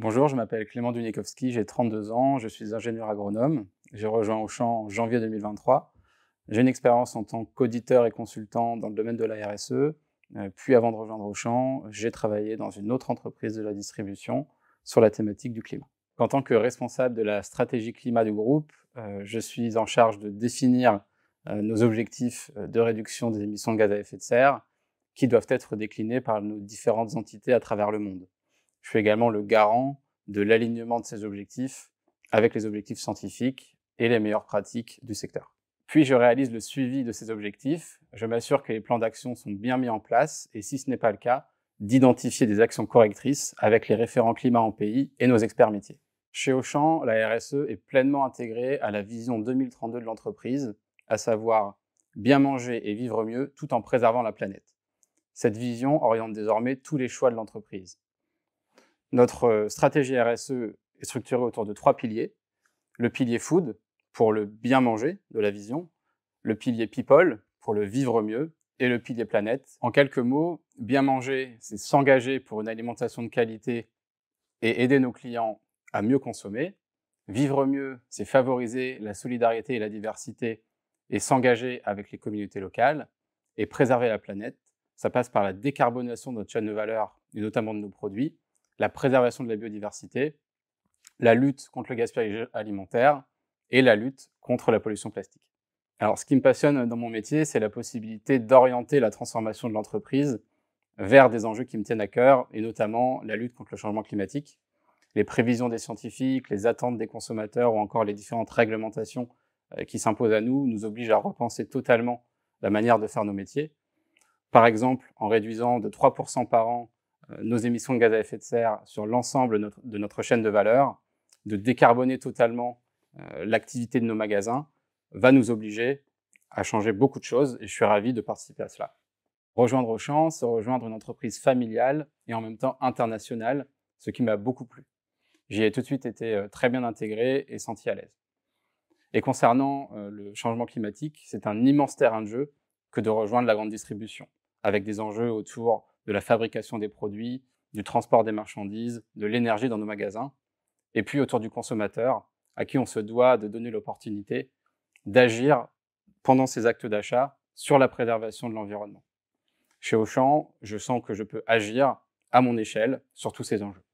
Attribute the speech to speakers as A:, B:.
A: Bonjour, je m'appelle Clément Dunikowski, j'ai 32 ans, je suis ingénieur agronome. J'ai rejoint Auchan en janvier 2023. J'ai une expérience en tant qu'auditeur et consultant dans le domaine de la RSE. Euh, puis avant de rejoindre Auchan, j'ai travaillé dans une autre entreprise de la distribution sur la thématique du climat. En tant que responsable de la stratégie climat du groupe, euh, je suis en charge de définir euh, nos objectifs de réduction des émissions de gaz à effet de serre qui doivent être déclinés par nos différentes entités à travers le monde je suis également le garant de l'alignement de ces objectifs avec les objectifs scientifiques et les meilleures pratiques du secteur. Puis je réalise le suivi de ces objectifs, je m'assure que les plans d'action sont bien mis en place et si ce n'est pas le cas, d'identifier des actions correctrices avec les référents climat en pays et nos experts métiers. Chez Auchan, la RSE est pleinement intégrée à la vision 2032 de l'entreprise, à savoir bien manger et vivre mieux tout en préservant la planète. Cette vision oriente désormais tous les choix de l'entreprise. Notre euh, stratégie RSE est structurée autour de trois piliers. Le pilier food, pour le bien manger de la vision, le pilier people, pour le vivre mieux, et le pilier planète. En quelques mots, bien manger, c'est s'engager pour une alimentation de qualité et aider nos clients à mieux consommer. Vivre mieux, c'est favoriser la solidarité et la diversité et s'engager avec les communautés locales. Et préserver la planète, ça passe par la décarbonation de notre chaîne de valeur et notamment de nos produits, la préservation de la biodiversité, la lutte contre le gaspillage alimentaire et la lutte contre la pollution plastique. Alors, ce qui me passionne dans mon métier, c'est la possibilité d'orienter la transformation de l'entreprise vers des enjeux qui me tiennent à cœur, et notamment la lutte contre le changement climatique, les prévisions des scientifiques, les attentes des consommateurs ou encore les différentes réglementations euh, qui s'imposent à nous nous obligent à repenser totalement la manière de faire nos métiers. Par exemple, en réduisant de 3% par an euh, nos émissions de gaz à effet de serre sur l'ensemble de notre chaîne de valeur, de décarboner totalement euh, l'activité de nos magasins, va nous obliger à changer beaucoup de choses et je suis ravi de participer à cela. Rejoindre Auchan, c'est rejoindre une entreprise familiale et en même temps internationale, ce qui m'a beaucoup plu. J'y ai tout de suite été euh, très bien intégré et senti à l'aise. Et concernant le changement climatique, c'est un immense terrain de jeu que de rejoindre la grande distribution, avec des enjeux autour de la fabrication des produits, du transport des marchandises, de l'énergie dans nos magasins, et puis autour du consommateur, à qui on se doit de donner l'opportunité d'agir pendant ces actes d'achat sur la préservation de l'environnement. Chez Auchan, je sens que je peux agir à mon échelle sur tous ces enjeux.